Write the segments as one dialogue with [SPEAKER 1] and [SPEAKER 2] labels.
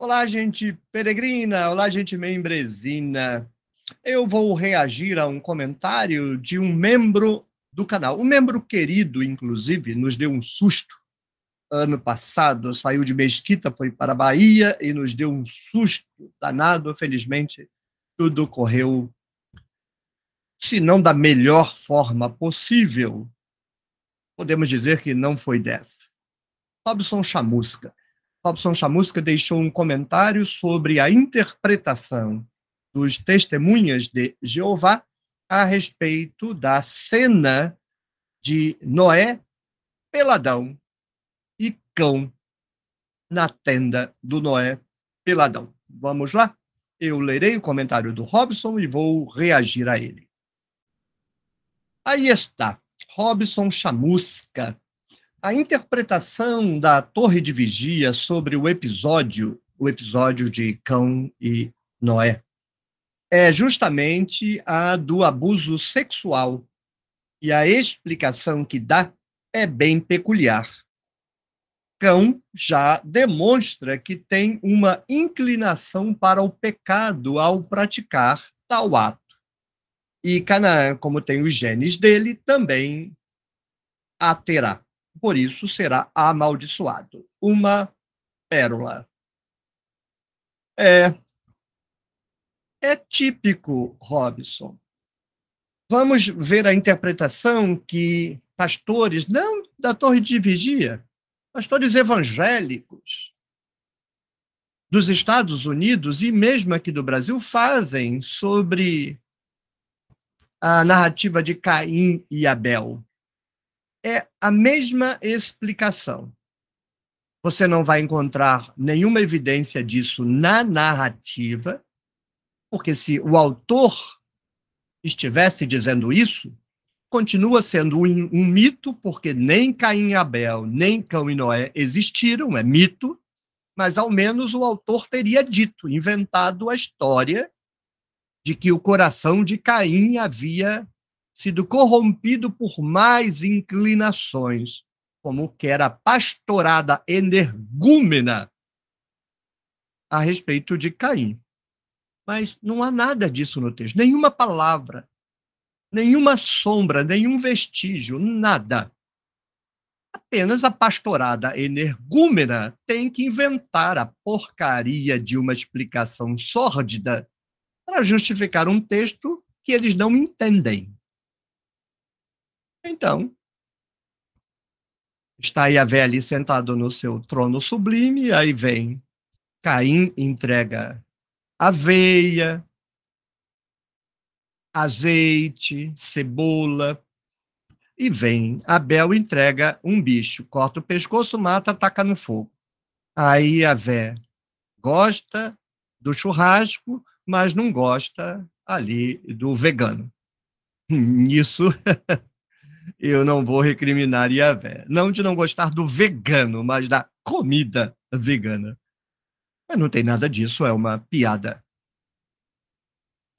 [SPEAKER 1] Olá, gente peregrina, olá, gente membresina. Eu vou reagir a um comentário de um membro do canal. Um membro querido, inclusive, nos deu um susto. Ano passado, saiu de Mesquita, foi para a Bahia e nos deu um susto danado. Felizmente, tudo correu, se não da melhor forma possível, podemos dizer que não foi dessa. Robson Chamusca. Robson Chamusca deixou um comentário sobre a interpretação dos testemunhas de Jeová a respeito da cena de Noé, Peladão e Cão na tenda do Noé Peladão. Vamos lá? Eu lerei o comentário do Robson e vou reagir a ele. Aí está, Robson Chamusca a interpretação da Torre de Vigia sobre o episódio, o episódio de Cão e Noé, é justamente a do abuso sexual. E a explicação que dá é bem peculiar. Cão já demonstra que tem uma inclinação para o pecado ao praticar tal ato. E Canaã, como tem os genes dele, também a terá por isso será amaldiçoado. Uma pérola. É. É típico, Robson. Vamos ver a interpretação que pastores, não da Torre de Vigia, pastores evangélicos dos Estados Unidos e mesmo aqui do Brasil fazem sobre a narrativa de Caim e Abel é a mesma explicação. Você não vai encontrar nenhuma evidência disso na narrativa, porque se o autor estivesse dizendo isso, continua sendo um, um, mito, porque nem Caim e Abel, nem Cão e Noé existiram, é mito, mas ao menos o autor teria dito, inventado a história de que o coração de Caim havia sido corrompido por mais inclinações, como que era pastorada energúmena a respeito de Caim. Mas não há nada disso no texto, nenhuma palavra, nenhuma sombra, nenhum vestígio, nada. Apenas a pastorada energúmena tem que inventar a porcaria de uma explicação sórdida para justificar um texto que eles não entendem. Então, está aí a ali sentado no seu trono sublime, aí vem Caim entrega aveia, azeite, cebola, e vem Abel entrega um bicho, corta o pescoço, mata, ataca no fogo. Aí a vé gosta do churrasco, mas não gosta ali do vegano. Isso eu não vou recriminar Iavé. Não de não gostar do vegano, mas da comida vegana. Mas não tem nada disso, é uma piada.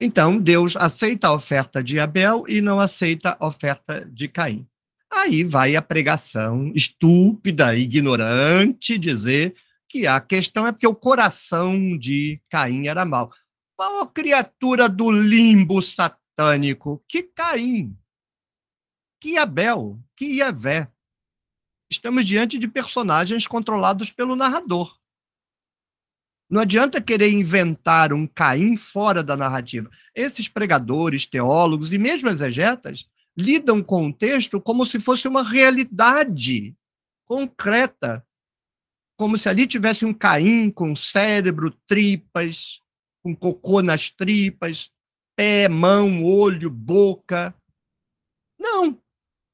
[SPEAKER 1] Então, Deus aceita a oferta de Abel e não aceita a oferta de Caim. Aí vai a pregação estúpida, ignorante, dizer que a questão é porque o coração de Caim era mau. Qual criatura do limbo satânico, que Caim? Que Abel, que Iavé. Estamos diante de personagens controlados pelo narrador. Não adianta querer inventar um Caim fora da narrativa. Esses pregadores, teólogos e mesmo exegetas lidam com o texto como se fosse uma realidade concreta, como se ali tivesse um Caim com cérebro, tripas, com cocô nas tripas, pé, mão, olho, boca,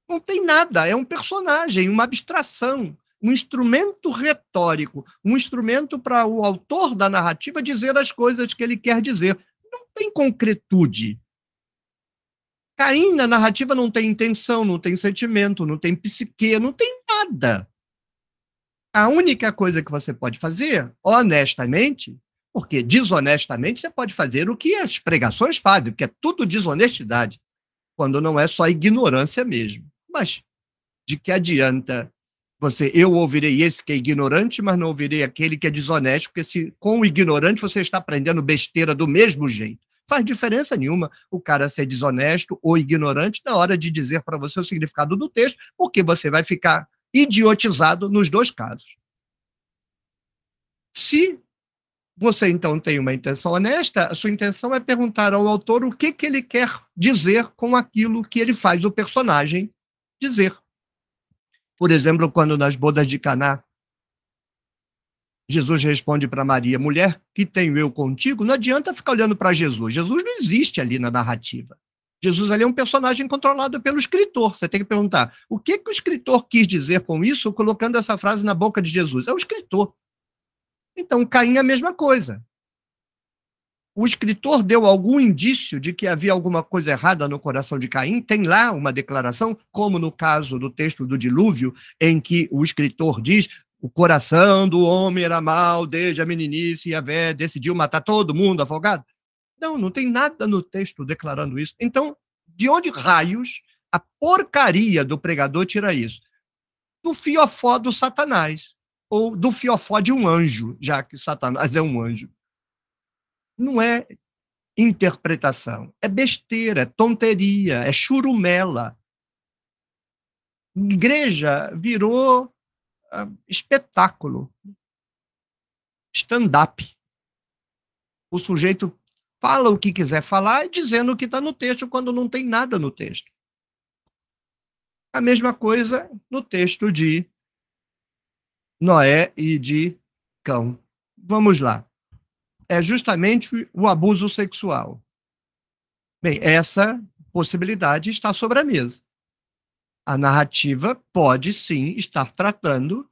[SPEAKER 1] não tem nada, é um personagem, uma abstração, um instrumento retórico, um instrumento para o autor da narrativa dizer as coisas que ele quer dizer. Não tem concretude. Caim na narrativa não tem intenção, não tem sentimento, não tem psique, não tem nada. A única coisa que você pode fazer, honestamente, porque desonestamente você pode fazer o que as pregações fazem, que é tudo desonestidade, quando não é só ignorância mesmo. Mas de que adianta você, eu ouvirei esse que é ignorante, mas não ouvirei aquele que é desonesto, porque se com o ignorante você está aprendendo besteira do mesmo jeito. Faz diferença nenhuma o cara ser desonesto ou ignorante na hora de dizer para você o significado do texto, porque você vai ficar idiotizado nos dois casos. Se você então tem uma intenção honesta, a sua intenção é perguntar ao autor o que, que ele quer dizer com aquilo que ele faz o personagem dizer. Por exemplo, quando nas bodas de Caná, Jesus responde para Maria: Mulher, que tenho eu contigo? Não adianta ficar olhando para Jesus. Jesus não existe ali na narrativa. Jesus ali é um personagem controlado pelo escritor. Você tem que perguntar: o que, que o escritor quis dizer com isso, colocando essa frase na boca de Jesus? É o escritor. Então, Caim é a mesma coisa o escritor deu algum indício de que havia alguma coisa errada no coração de Caim? Tem lá uma declaração, como no caso do texto do dilúvio, em que o escritor diz: o coração do homem era mau desde a meninice e a vé decidiu matar todo mundo afogado? Não, não tem nada no texto declarando isso. Então, de onde raios a porcaria do pregador tira isso? Do fiofó do Satanás, ou do fiofó de um anjo, já que Satanás é um anjo não é interpretação, é besteira, é tonteria, é churumela. Igreja virou uh, espetáculo, stand-up. O sujeito fala o que quiser falar, dizendo o que está no texto, quando não tem nada no texto. A mesma coisa no texto de Noé e de Cão. Vamos lá é justamente o abuso sexual. Bem, essa possibilidade está sobre a mesa. A narrativa pode sim estar tratando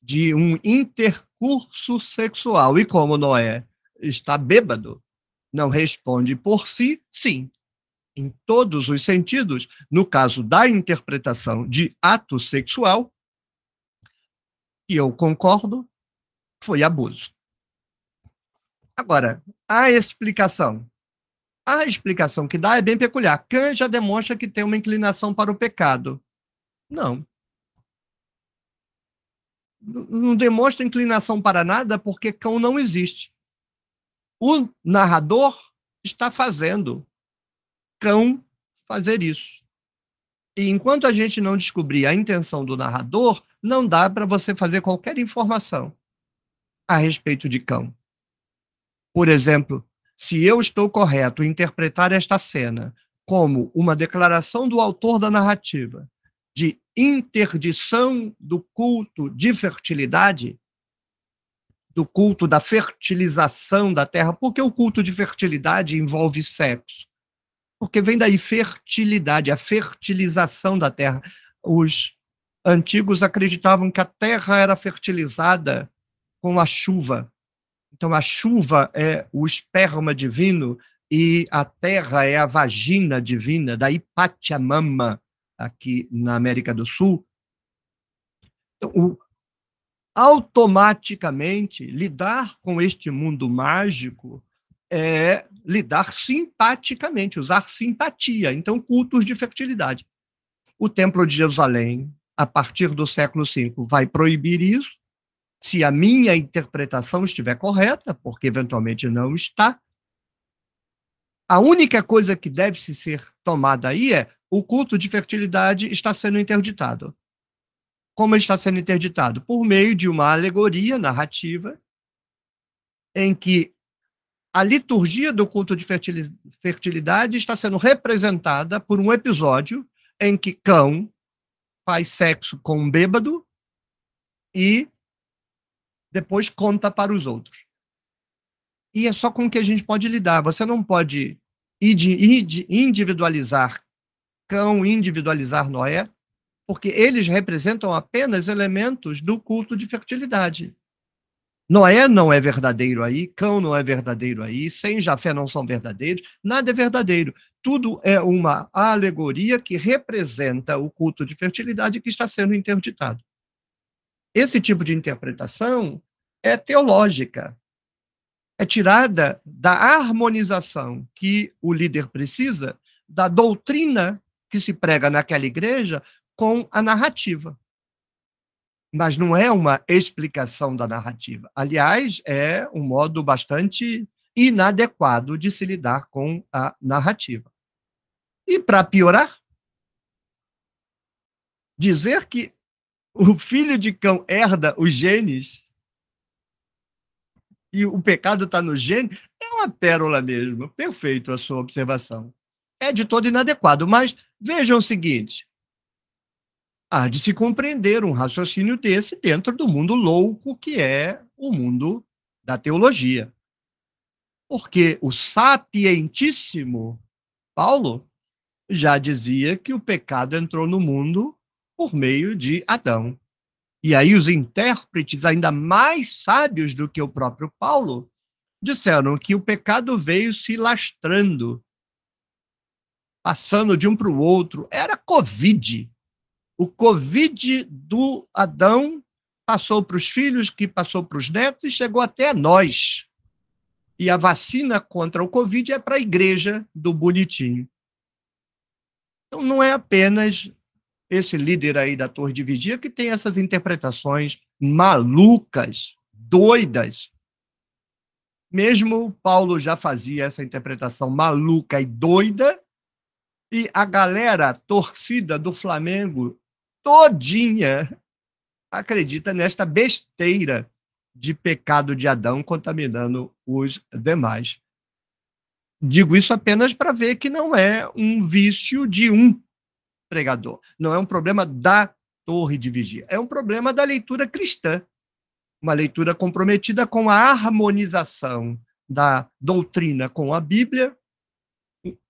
[SPEAKER 1] de um intercurso sexual. E como Noé está bêbado, não responde por si, sim. Em todos os sentidos, no caso da interpretação de ato sexual, que eu concordo, foi abuso. Agora, a explicação. A explicação que dá é bem peculiar. Kant já demonstra que tem uma inclinação para o pecado. Não. Não demonstra inclinação para nada porque cão não existe. O narrador está fazendo cão fazer isso. E enquanto a gente não descobrir a intenção do narrador, não dá para você fazer qualquer informação a respeito de cão. Por exemplo, se eu estou correto em interpretar esta cena como uma declaração do autor da narrativa de interdição do culto de fertilidade, do culto da fertilização da terra, porque o culto de fertilidade envolve sexo. Porque vem daí fertilidade, a fertilização da terra. Os antigos acreditavam que a terra era fertilizada com a chuva. Então, a chuva é o esperma divino e a terra é a vagina divina, da Pachamama, aqui na América do Sul. Então, automaticamente, lidar com este mundo mágico é lidar simpaticamente, usar simpatia. Então, cultos de fertilidade. O Templo de Jerusalém, a partir do século V, vai proibir isso se a minha interpretação estiver correta, porque eventualmente não está, a única coisa que deve se ser tomada aí é o culto de fertilidade está sendo interditado. Como ele está sendo interditado? Por meio de uma alegoria narrativa em que a liturgia do culto de fertilidade está sendo representada por um episódio em que cão faz sexo com um bêbado e depois conta para os outros. E é só com que a gente pode lidar. Você não pode individualizar cão, individualizar Noé, porque eles representam apenas elementos do culto de fertilidade. Noé não é verdadeiro aí, cão não é verdadeiro aí, sem Jafé não são verdadeiros, nada é verdadeiro. Tudo é uma alegoria que representa o culto de fertilidade que está sendo interditado. Esse tipo de interpretação é teológica, é tirada da harmonização que o líder precisa da doutrina que se prega naquela igreja com a narrativa. Mas não é uma explicação da narrativa. Aliás, é um modo bastante inadequado de se lidar com a narrativa. E para piorar, dizer que o filho de cão herda os genes e o pecado está no gene, é uma pérola mesmo. Perfeito a sua observação. É de todo inadequado, mas vejam o seguinte: há de se compreender um raciocínio desse dentro do mundo louco que é o mundo da teologia. Porque o sapientíssimo Paulo já dizia que o pecado entrou no mundo por meio de Adão. E aí os intérpretes, ainda mais sábios do que o próprio Paulo, disseram que o pecado veio se lastrando, passando de um para o outro. Era Covid. O Covid do Adão passou para os filhos, que passou para os netos e chegou até nós. E a vacina contra o Covid é para a igreja do bonitinho. Então, não é apenas esse líder aí da Torre de Vigia, que tem essas interpretações malucas, doidas. Mesmo Paulo já fazia essa interpretação maluca e doida, e a galera torcida do Flamengo todinha acredita nesta besteira de pecado de Adão contaminando os demais. Digo isso apenas para ver que não é um vício de um, pregador. Não é um problema da torre de vigia, é um problema da leitura cristã. Uma leitura comprometida com a harmonização da doutrina com a Bíblia,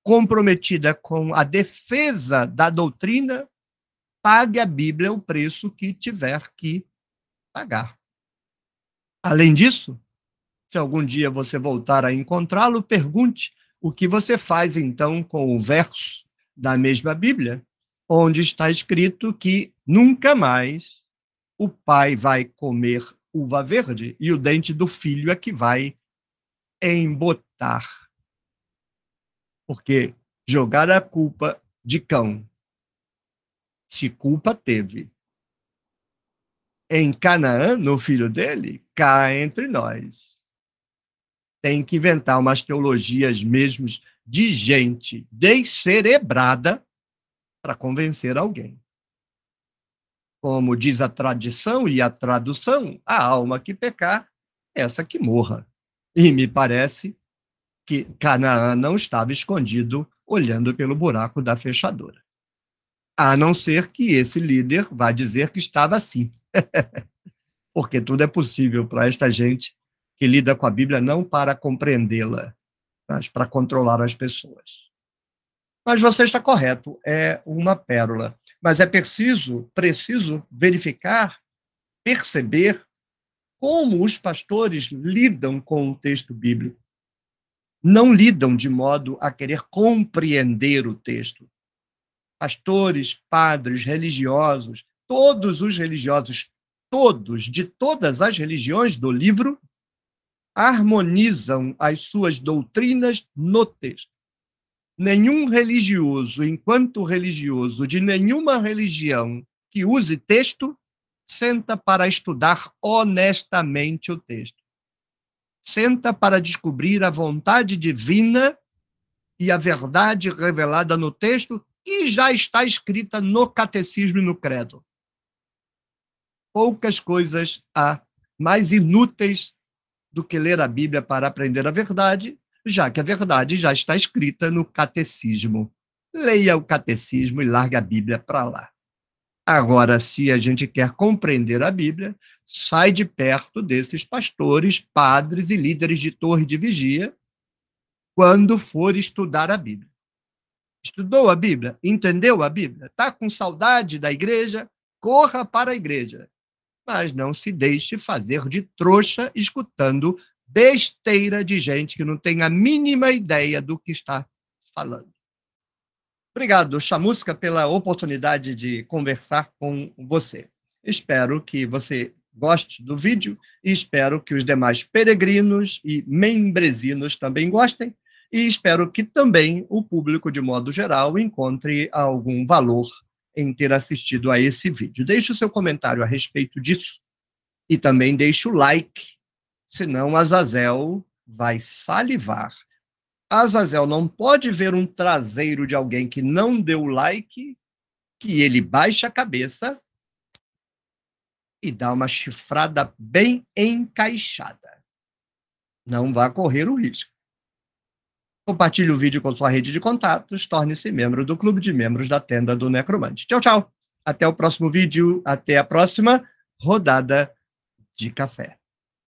[SPEAKER 1] comprometida com a defesa da doutrina, pague a Bíblia o preço que tiver que pagar. Além disso, se algum dia você voltar a encontrá-lo, pergunte o que você faz então com o verso da mesma Bíblia onde está escrito que nunca mais o pai vai comer uva verde e o dente do filho é que vai embotar. Porque jogar a culpa de cão, se culpa teve, em Canaã, no filho dele, cá entre nós. Tem que inventar umas teologias mesmo de gente descerebrada para convencer alguém. Como diz a tradição e a tradução, a alma que pecar, essa que morra. E me parece que Canaã não estava escondido olhando pelo buraco da fechadura. A não ser que esse líder vá dizer que estava assim. Porque tudo é possível para esta gente que lida com a Bíblia não para compreendê-la, mas para controlar as pessoas. Mas você está correto, é uma pérola. Mas é preciso, preciso verificar, perceber como os pastores lidam com o texto bíblico. Não lidam de modo a querer compreender o texto. Pastores, padres, religiosos, todos os religiosos, todos, de todas as religiões do livro, harmonizam as suas doutrinas no texto nenhum religioso, enquanto religioso de nenhuma religião que use texto, senta para estudar honestamente o texto. Senta para descobrir a vontade divina e a verdade revelada no texto que já está escrita no catecismo e no credo. Poucas coisas há mais inúteis do que ler a Bíblia para aprender a verdade já que a verdade já está escrita no catecismo. Leia o catecismo e larga a Bíblia para lá. Agora, se a gente quer compreender a Bíblia, sai de perto desses pastores, padres e líderes de torre de vigia quando for estudar a Bíblia. Estudou a Bíblia? Entendeu a Bíblia? Está com saudade da igreja? Corra para a igreja. Mas não se deixe fazer de trouxa escutando besteira de gente que não tem a mínima ideia do que está falando. Obrigado, Chamusca, pela oportunidade de conversar com você. Espero que você goste do vídeo e espero que os demais peregrinos e membresinos também gostem e espero que também o público, de modo geral, encontre algum valor em ter assistido a esse vídeo. Deixe o seu comentário a respeito disso e também deixe o like senão Azazel vai salivar. Azazel não pode ver um traseiro de alguém que não deu like, que ele baixa a cabeça e dá uma chifrada bem encaixada. Não vá correr o risco. Compartilhe o vídeo com sua rede de contatos, torne-se membro do clube de membros da tenda do Necromante. Tchau, tchau. Até o próximo vídeo, até a próxima rodada de café.